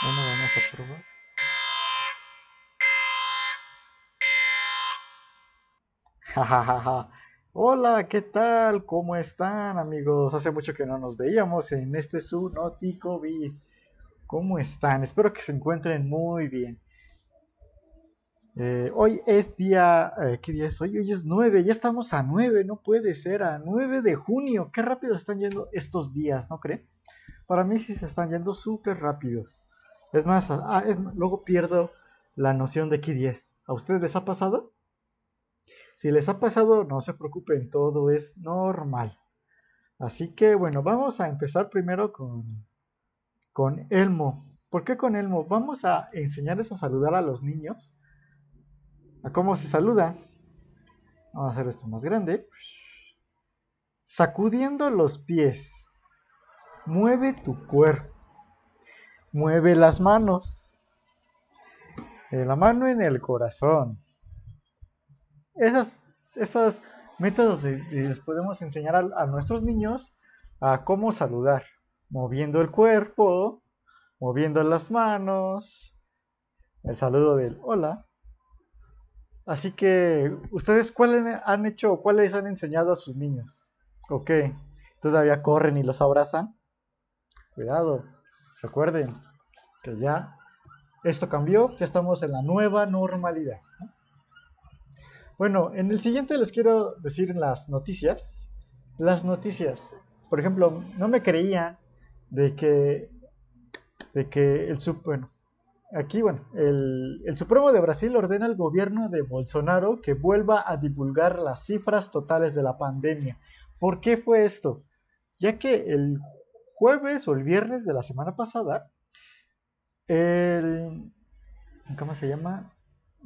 Bueno, vamos a probar. Hola, ¿qué tal? ¿Cómo están, amigos? Hace mucho que no nos veíamos en este su COVID. ¿Cómo están? Espero que se encuentren muy bien. Eh, hoy es día. Eh, ¿Qué día es hoy? Hoy es 9, ya estamos a 9, no puede ser, a 9 de junio. Qué rápido están yendo estos días, ¿no creen? Para mí sí se están yendo súper rápidos. Es más, ah, luego pierdo la noción de qué 10. ¿A ustedes les ha pasado? Si les ha pasado, no se preocupen, todo es normal. Así que bueno, vamos a empezar primero con, con Elmo. ¿Por qué con Elmo? Vamos a enseñarles a saludar a los niños. A cómo se saluda. Vamos a hacer esto más grande. Sacudiendo los pies. Mueve tu cuerpo mueve las manos. Eh, la mano en el corazón. esos métodos de, les podemos enseñar a, nuestros niños a cómo saludar, moviendo el cuerpo, moviendo las manos, el saludo del hola. Así que, ¿ustedes cuáles han hecho cuáles han enseñado a sus niños? Ok, todavía corren y los abrazan. Cuidado, Recuerden que ya esto cambió, ya estamos en la nueva normalidad. Bueno, en el siguiente les quiero decir las noticias. Las noticias. Por ejemplo, no me creía de que, de que el aquí, bueno, el, el, Supremo de Brasil ordena al gobierno de Bolsonaro que vuelva a divulgar las cifras totales de la pandemia. ¿Por qué fue esto? Ya que el jueves o el viernes de la semana pasada, el... ¿Cómo se llama?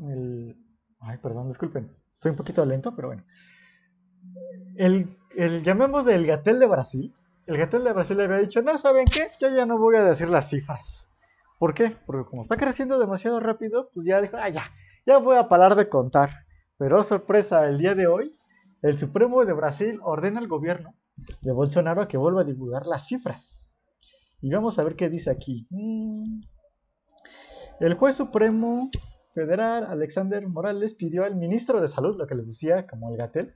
El... Ay, perdón, disculpen. Estoy un poquito lento, pero bueno. El, el llamemos del Gatel de Brasil. El Gatel de Brasil le había dicho, no, ¿saben qué? Yo ya no voy a decir las cifras. ¿Por qué? Porque como está creciendo demasiado rápido, pues ya dijo, ay ah, ya, ya voy a parar de contar. Pero sorpresa, el día de hoy, el Supremo de Brasil ordena al gobierno de Bolsonaro a que vuelva a divulgar las cifras. Y vamos a ver qué dice aquí. Mm. El juez supremo federal Alexander Morales pidió al ministro de Salud, lo que les decía, como el Gatel,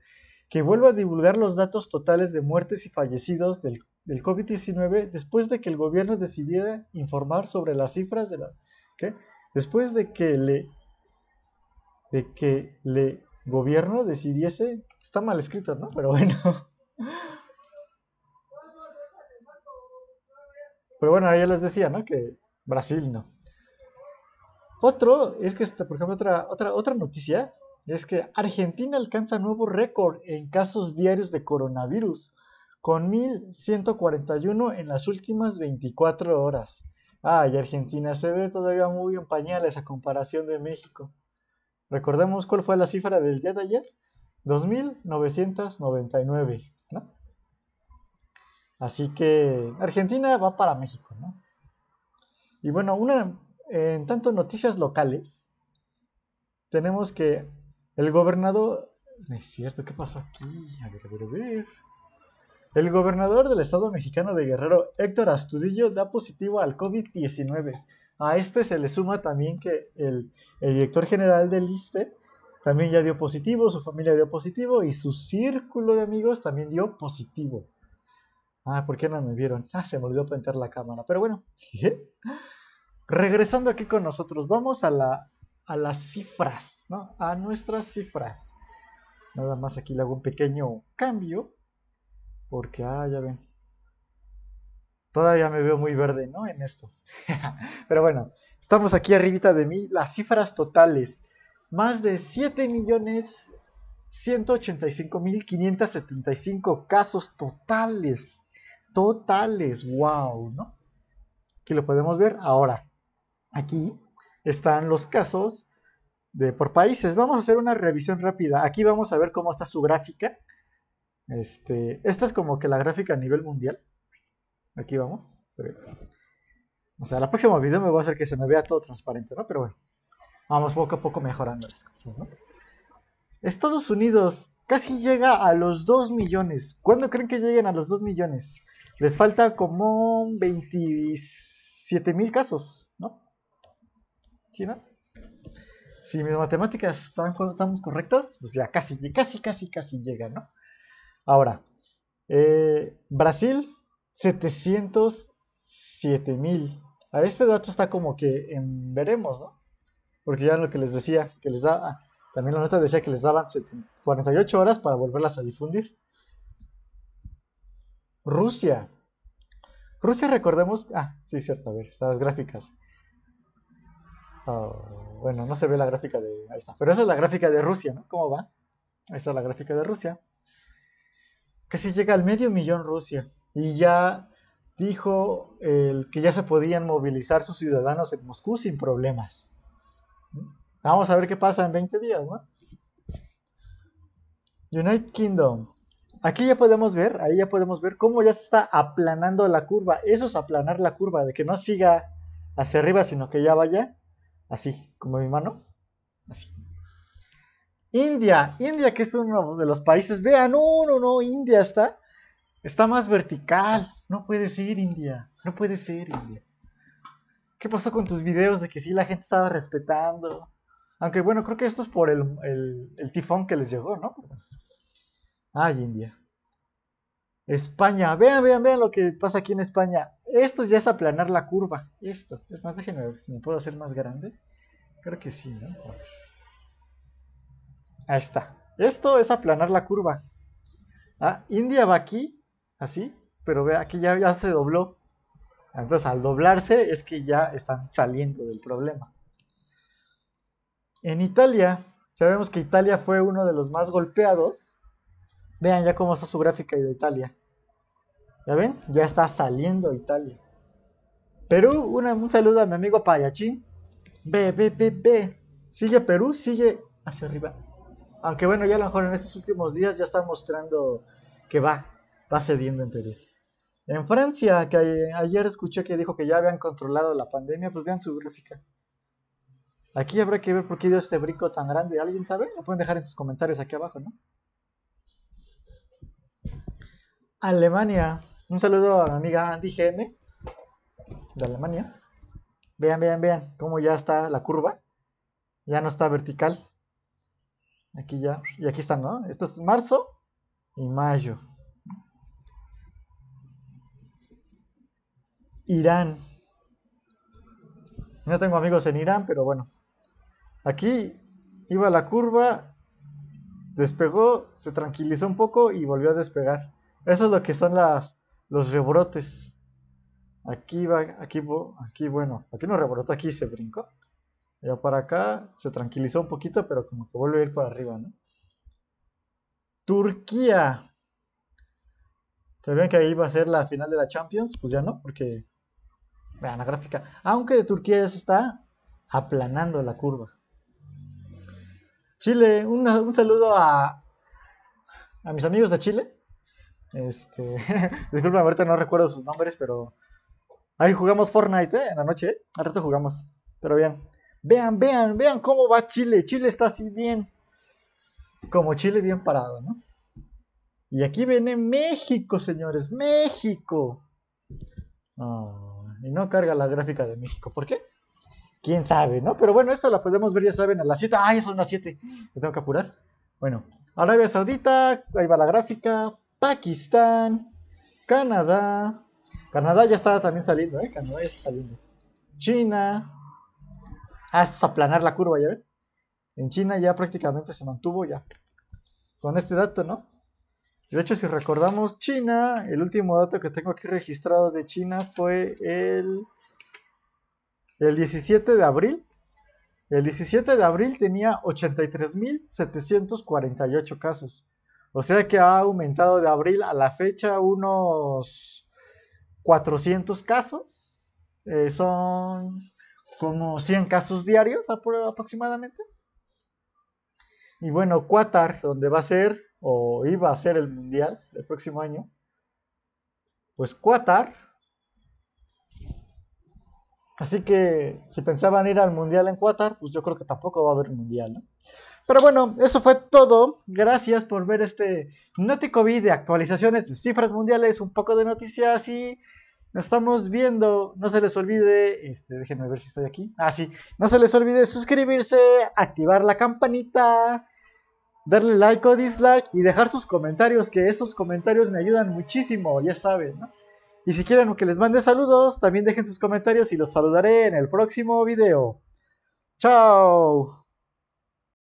que vuelva a divulgar los datos totales de muertes y fallecidos del, COVID-19 después de que el gobierno decidiera informar sobre las cifras de la... ¿qué? Después de que le... de que le gobierno decidiese... Está mal escrito, ¿no? Pero bueno. Pero bueno, ya les decía, ¿no? Que Brasil no. Otro, es que, este, por ejemplo, otra, otra, otra noticia es que Argentina alcanza nuevo récord en casos diarios de coronavirus, con 1.141 en las últimas 24 horas. Ah, y Argentina se ve todavía muy en pañales a comparación de México. Recordemos cuál fue la cifra del día de ayer, 2.999. Así que Argentina va para México, ¿no? Y bueno, una, en tanto noticias locales, tenemos que el gobernador... No es cierto, ¿qué pasó aquí? A ver, a ver, a ver. El gobernador del estado mexicano de Guerrero, Héctor Astudillo, da positivo al COVID-19. A este se le suma también que el, el director general del ISTE también ya dio positivo, su familia dio positivo y su círculo de amigos también dio positivo. Ah, ¿por qué no me vieron? Ah, se me olvidó prender la cámara. Pero bueno, regresando aquí con nosotros, vamos a, la, a las cifras, ¿no? A nuestras cifras. Nada más aquí le hago un pequeño cambio. Porque, ah, ya ven. Todavía me veo muy verde, ¿no? En esto. Pero bueno, estamos aquí arribita de mí. Las cifras totales. Más de 7.185.575 casos totales totales, wow, ¿no? Aquí lo podemos ver. Ahora, aquí están los casos de por países. Vamos a hacer una revisión rápida. Aquí vamos a ver cómo está su gráfica. Este, esta es como que la gráfica a nivel mundial. Aquí vamos. Se ve. O sea, el próximo video me voy a hacer que se me vea todo transparente, ¿no? Pero bueno, vamos poco a poco mejorando las cosas, ¿no? Estados Unidos casi llega a los 2 millones. ¿Cuándo creen que lleguen a los 2 millones? Les falta como 27 mil casos, ¿no? ¿Sí, no? Si mis matemáticas están, estamos correctas, pues ya casi, casi, casi, casi llega, ¿no? Ahora, eh, Brasil, 707 mil. A este dato está como que en veremos, ¿no? Porque ya lo que les decía, que les da también la nota decía que les daban 48 horas para volverlas a difundir. Rusia. Rusia, recordemos. Ah, sí, cierto, a ver, las gráficas. Oh, bueno, no se ve la gráfica de. Ahí está. Pero esa es la gráfica de Rusia, ¿no? ¿Cómo va? Ahí está la gráfica de Rusia. Casi llega al medio millón Rusia. Y ya dijo el eh, que ya se podían movilizar sus ciudadanos en Moscú sin problemas. Vamos a ver qué pasa en 20 días, ¿no? United Kingdom. Aquí ya podemos ver, ahí ya podemos ver cómo ya se está aplanando la curva. Eso es aplanar la curva, de que no siga hacia arriba, sino que ya vaya así, como mi mano. Así. India, India que es uno de los países, vean, no, no, no, India está, está más vertical. No puede ser India, no puede ser India. ¿Qué pasó con tus videos de que sí la gente estaba respetando? Aunque bueno, creo que esto es por el, tifón que les llegó, ¿no? Ay, India. España. Vean, vean, vean lo que pasa aquí en España. Esto ya es aplanar la curva. Esto. Es más, déjenme ver si me puedo hacer más grande. Creo que sí, ¿no? Ahí está. Esto es aplanar la curva. Ah, India va aquí, así, pero vea, aquí ya, ya se dobló. Entonces al doblarse es que ya están saliendo del problema. En Italia, sabemos que Italia fue uno de los más golpeados. Vean ya cómo está su gráfica de Italia. ¿Ya ven? Ya está saliendo Italia. Perú, un saludo a mi amigo Payachín. Ve, ve, ve, ve. Sigue Perú, sigue hacia arriba. Aunque bueno, ya a lo mejor en estos últimos días ya está mostrando que va, va cediendo en Perú. En Francia, que ayer escuché que dijo que ya habían controlado la pandemia, pues vean su gráfica. Aquí habrá que ver por qué dio este brico tan grande. ¿Alguien sabe? Lo pueden dejar en sus comentarios aquí abajo, ¿no? Alemania. Un saludo a mi amiga Andy GM de Alemania. Vean, vean, vean cómo ya está la curva. Ya no está vertical. Aquí ya. Y aquí están, ¿no? Esto es marzo y mayo. Irán. No tengo amigos en Irán, pero bueno, Aquí iba la curva, despegó, se tranquilizó un poco y volvió a despegar. Eso es lo que son las, los rebrotes. Aquí va, aquí, bueno, aquí no rebrotó, aquí se brincó. Ya para acá se tranquilizó un poquito, pero como que vuelve a ir para arriba, ¿no? Turquía. Sabían que ahí iba a ser la final de la Champions, pues ya no, porque vean la gráfica. Aunque Turquía ya se está aplanando la curva. Chile, un saludo a, mis amigos de Chile. Este, disculpen, ahorita no recuerdo sus nombres, pero ahí jugamos Fortnite ¿eh? en la noche. Al rato jugamos, pero bien. Vean, vean, vean cómo va Chile. Chile está así bien, como Chile bien parado, ¿no? Y aquí viene México, señores, México. Ah, y no carga la gráfica de México. ¿Por qué? quién sabe, ¿no? Pero bueno, esta la podemos ver, ya saben, a las 7. ¡Ay, ah, son las 7! Me tengo que apurar. Bueno, Arabia Saudita, ahí va la gráfica. Pakistán, Canadá. Canadá ya está también saliendo, ¿eh? Canadá ya está saliendo. China. Ah, esto es aplanar la curva, ya ven. En China ya prácticamente se mantuvo ya. Con este dato, ¿no? De hecho, si recordamos China, el último dato que tengo aquí registrado de China fue el el 17 de abril, el 17 de abril tenía 83.748 casos. O sea que ha aumentado de abril a la fecha unos 400 casos. Eh, son como 100 casos diarios aproximadamente. Y bueno, Qatar, donde va a ser o iba a ser el mundial del próximo año, pues Qatar Así que si pensaban ir al Mundial en Qatar, pues yo creo que tampoco va a haber Mundial, ¿no? Pero bueno, eso fue todo. Gracias por ver este NotiCovid de actualizaciones de cifras mundiales, un poco de noticias y nos estamos viendo. No se les olvide, este, déjenme ver si estoy aquí. Ah, sí, no se les olvide suscribirse, activar la campanita, darle like o dislike y dejar sus comentarios, que esos comentarios me ayudan muchísimo, ya saben, ¿no? Y si quieren que les mande saludos, también dejen sus comentarios y los saludaré en el próximo video. ¡Chao!